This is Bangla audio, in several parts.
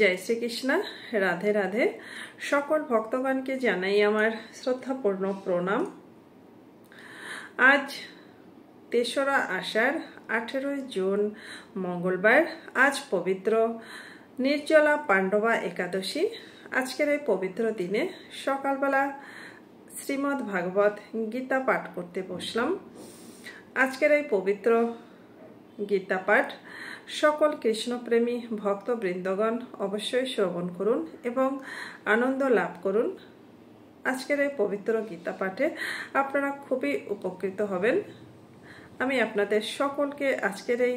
জয় শ্রীকৃষ্ণ রাধে রাধে সকল ভক্তগণকে জানাই আমার শ্রদ্ধাপূর্ণ প্রণাম আজ তেসরা আষাঢ় আঠেরোই জুন মঙ্গলবার আজ পবিত্র নির্জলা পাণ্ডবা একাদশী আজকের এই পবিত্র দিনে সকালবেলা শ্রীমদ্ ভাগবত গীতা পাঠ করতে বসলাম আজকের এই পবিত্র গীতা পাঠ সকল কৃষ্ণপ্রেমী ভক্তবৃন্দগণ অবশ্যই শ্রবণ করুন এবং আনন্দ লাভ করুন আজকের এই পবিত্র গীতা পাঠে আপনারা খুবই উপকৃত হবেন আমি আপনাদের সকলকে আজকের এই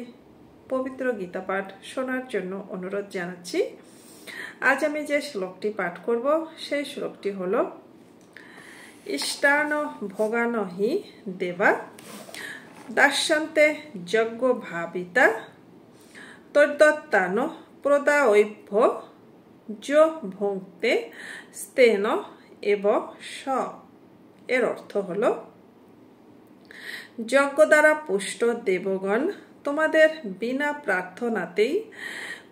পবিত্র গীতা পাঠ শোনার জন্য অনুরোধ জানাচ্ছি আজ আমি যে শ্লোকটি পাঠ করব সেই শ্লোকটি হল ইষ্টান ভোগান হি দেবা দাসান্তে যজ্ঞ ভাবিতা tordottano prodaoibbo jo স্তেন এবং এব স এর অর্থ হল যজ্ঞ দ্বারা পুষ্ট দেবগণ তোমাদের বিনা প্রার্থনাতেই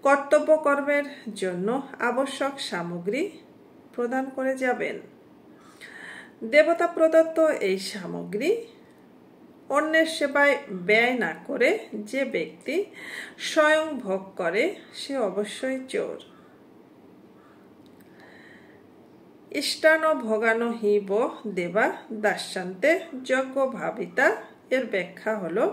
কর্তব্যকর্মের জন্য আবশ্যক সামগ্রী প্রদান করে যাবেন দেবতা প্রদত্ত এই সামগ্রী অন্যের সেবায় ব্যয় না করে যে ব্যক্তি স্বয়ং ভোগ করে সে অবশ্যই চোর ইষ্টান ভোগানো হিব দেবা দাসান্তে যজ্ঞ ভাবিতা এর ব্যাখ্যা হলো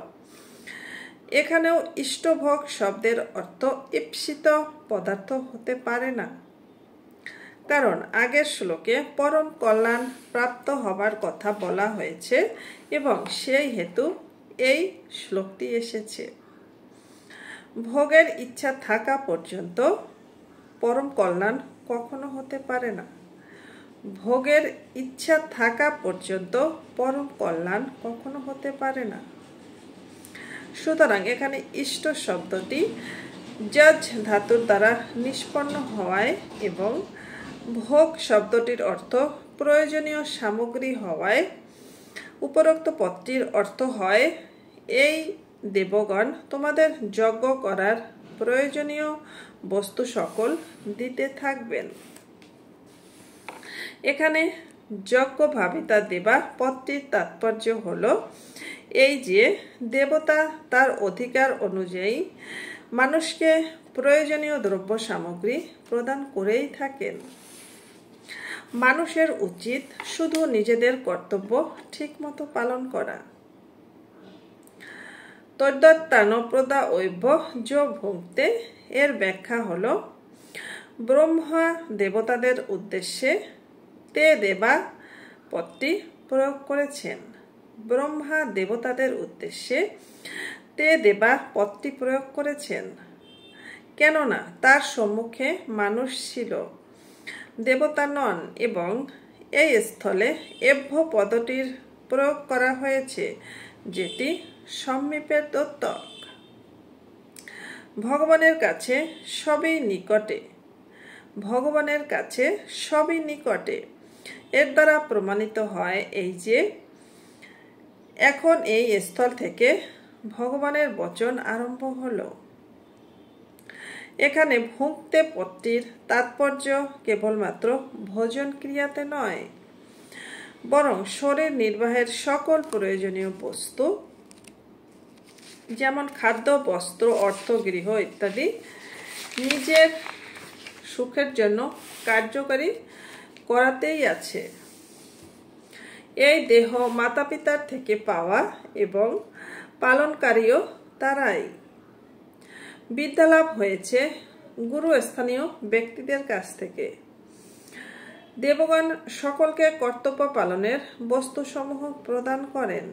এখানেও ইষ্টভোগ শব্দের অর্থ ইপ্সিত পদার্থ হতে পারে না কারণ আগের শ্লোকে পরম কল্যাণ প্রাপ্ত হবার কথা বলা হয়েছে এবং সেই হেতু এই শ্লোকটি এসেছে ভোগের ইচ্ছা থাকা পর্যন্ত পরম কল্যাণ কখনো হতে পারে না ভোগের ইচ্ছা থাকা পর্যন্ত পরম কল্যাণ কখনো হতে পারে না সুতরাং এখানে ইষ্ট শব্দটি জজ ধাতুর দ্বারা নিষ্পন্ন হওয়ায় এবং ভোগ শব্দটির অর্থ প্রয়োজনীয় সামগ্রী হওয়ায় উপরোক্ত পদটির অর্থ হয় এই দেবগণ তোমাদের যজ্ঞ করার প্রয়োজনীয় বস্তু সকল দিতে থাকবেন এখানে যজ্ঞ ভাবিতা দেবা পদটির তাৎপর্য হল এই যে দেবতা তার অধিকার অনুযায়ী মানুষকে প্রয়োজনীয় দ্রব্য সামগ্রী প্রদান করেই থাকেন মানুষের উচিত শুধু নিজেদের কর্তব্য ঠিকমতো পালন করা তদ্যত্তানপ্রদা নপ্রদা য ভুক্তে এর ব্যাখ্যা হল ব্রহ্মা দেবতাদের উদ্দেশ্যে তে দেবা পদটি প্রয়োগ করেছেন ব্রহ্মা দেবতাদের উদ্দেশ্যে তে দেবা পদটি প্রয়োগ করেছেন কেননা তার সম্মুখে মানুষ ছিল দেবতা নন এবং এই স্থলে এভ্য পদটির প্রয়োগ করা হয়েছে যেটি সম্মীপের দত্তক ভগবানের কাছে সবই নিকটে ভগবানের কাছে সবই নিকটে এর দ্বারা প্রমাণিত হয় এই যে এখন এই স্থল থেকে ভগবানের বচন আরম্ভ হলো এখানে ভুক্তে পদটির তাৎপর্য কেবলমাত্র ভোজন ক্রিয়াতে নয় বরং শরীর নির্বাহের সকল প্রয়োজনীয় বস্তু যেমন খাদ্য বস্ত্র অর্থ গৃহ ইত্যাদি নিজের সুখের জন্য কার্যকারী করাতেই আছে এই দেহ মাতা পিতার থেকে পাওয়া এবং পালনকারীও তারাই বিদ্যালাভ হয়েছে গুরু স্থানীয় ব্যক্তিদের কাছ থেকে দেবগণ সকলকে কর্তব্য পালনের বস্তুসমূহ প্রদান করেন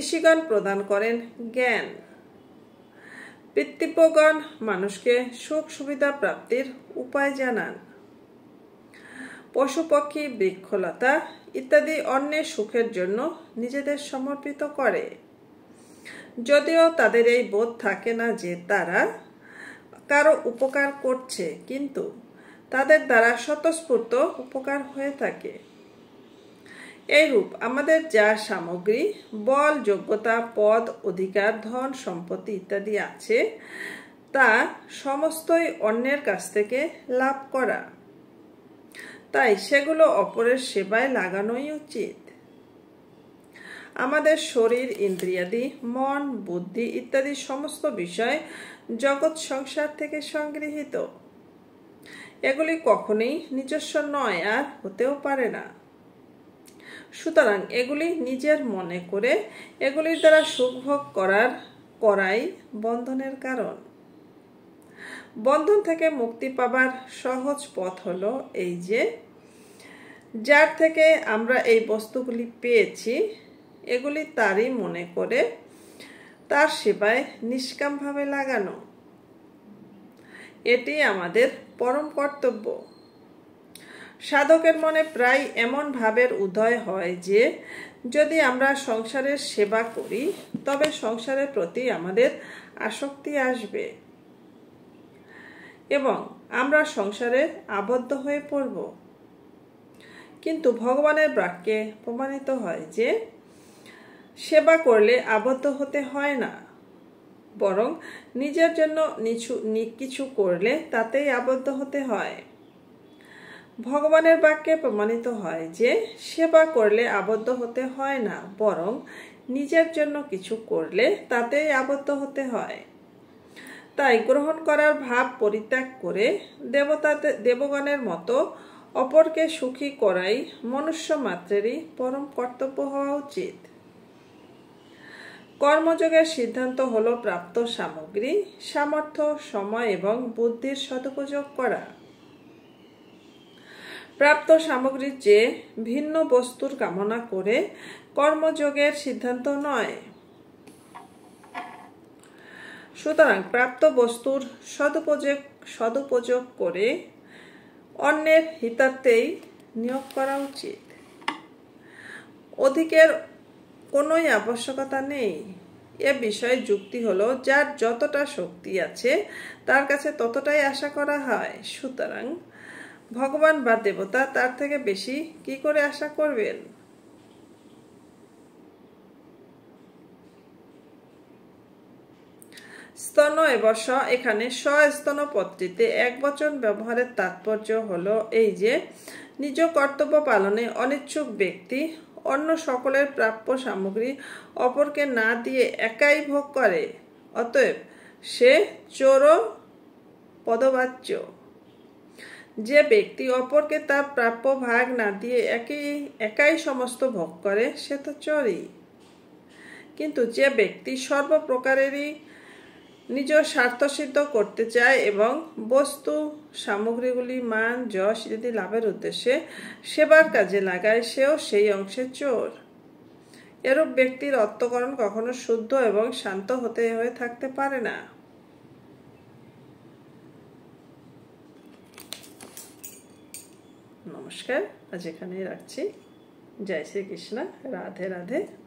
ঋষিগণ প্রদান করেন জ্ঞান পিতৃব্যগণ মানুষকে সুখ সুবিধা প্রাপ্তির উপায় জানান পশু পক্ষী বৃক্ষলতা ইত্যাদি অন্যের সুখের জন্য নিজেদের সমর্পিত করে যদিও তাদের এই বোধ থাকে না যে তারা কারো উপকার করছে কিন্তু তাদের দ্বারা স্বতঃস্ফূর্ত উপকার হয়ে থাকে এইরূপ আমাদের যা সামগ্রী বল যোগ্যতা পদ অধিকার ধন সম্পত্তি ইত্যাদি আছে তা সমস্তই অন্যের কাছ থেকে লাভ করা তাই সেগুলো অপরের সেবায় লাগানোই উচিত আমাদের শরীর ইন্দ্রিয়াদি মন বুদ্ধি ইত্যাদি সমস্ত বিষয় জগৎ সংসার থেকে সংগৃহীত এগুলি কখনোই নিজস্ব নয় আর হতেও পারে না সুতরাং এগুলি নিজের মনে করে এগুলির দ্বারা সুখভোগ করার করাই বন্ধনের কারণ বন্ধন থেকে মুক্তি পাবার সহজ পথ হলো এই যে যার থেকে আমরা এই বস্তুগুলি পেয়েছি এগুলি তারই মনে করে তার সেবায় নিষ্কামভাবে লাগানো এটি আমাদের পরম কর্তব্য সাধকের মনে প্রায় এমন ভাবের উদয় হয় যে যদি আমরা সংসারের সেবা করি তবে সংসারের প্রতি আমাদের আসক্তি আসবে এবং আমরা সংসারে আবদ্ধ হয়ে পড়ব কিন্তু ভগবানের বাক্যে প্রমাণিত হয় যে সেবা করলে আবদ্ধ হতে হয় না বরং নিজের জন্য নিচু কিছু করলে তাতেই আবদ্ধ হতে হয় ভগবানের বাক্যে প্রমাণিত হয় যে সেবা করলে আবদ্ধ হতে হয় না বরং নিজের জন্য কিছু করলে তাতেই আবদ্ধ হতে হয় তাই গ্রহণ করার ভাব পরিত্যাগ করে দেবতাতে দেবগণের মতো অপরকে সুখী করাই মনুষ্য মাত্রেরই পরম কর্তব্য হওয়া উচিত কর্মযোগের সিদ্ধান্ত হল প্রাপ্ত সামগ্রী সামর্থ্য সময় এবং বুদ্ধির সদুপযোগ করা প্রাপ্ত সামগ্রীর চেয়ে ভিন্ন বস্তুর কামনা করে কর্মযোগের সিদ্ধান্ত নয় সুতরাং প্রাপ্ত বস্তুর সদুপযোগ সদুপযোগ করে অন্যের হিতার্থেই নিয়োগ করা উচিত অধিকের কোনোই আবশ্যকতা নেই এ বিষয়ে যুক্তি হলো যার যতটা শক্তি আছে তার কাছে ততটাই আশা করা হয় সুতরাং ভগবান বা দেবতা তার থেকে বেশি কি করে আশা করবেন স্তন এবর্ষ এখানে স্বস্তন পত্রিতে এক বচন ব্যবহারের তাৎপর্য হলো এই যে নিজ কর্তব্য পালনে অনিচ্ছুক ব্যক্তি অন্য সকলের প্রাপ্য সামগ্রী অপরকে না দিয়ে একাই ভোগ করে অতএব সে চোর পদবাচ্য যে ব্যক্তি অপরকে তার প্রাপ্য ভাগ না দিয়ে একই একাই সমস্ত ভোগ করে সে তো চোরই কিন্তু যে ব্যক্তি সর্বপ্রকারেরই নিজ স্বার্থসিদ্ধ করতে চায় এবং বস্তু সামগ্রীগুলি মান যশ ইত্যাদি লাভের উদ্দেশ্যে সেবার কাজে লাগায় সেও সেই অংশে চোর এরূপ ব্যক্তির অর্থকরণ কখনো শুদ্ধ এবং শান্ত হতে হয়ে থাকতে পারে না নমস্কার আজ এখানেই রাখছি জয় শ্রীকৃষ্ণ রাধে রাধে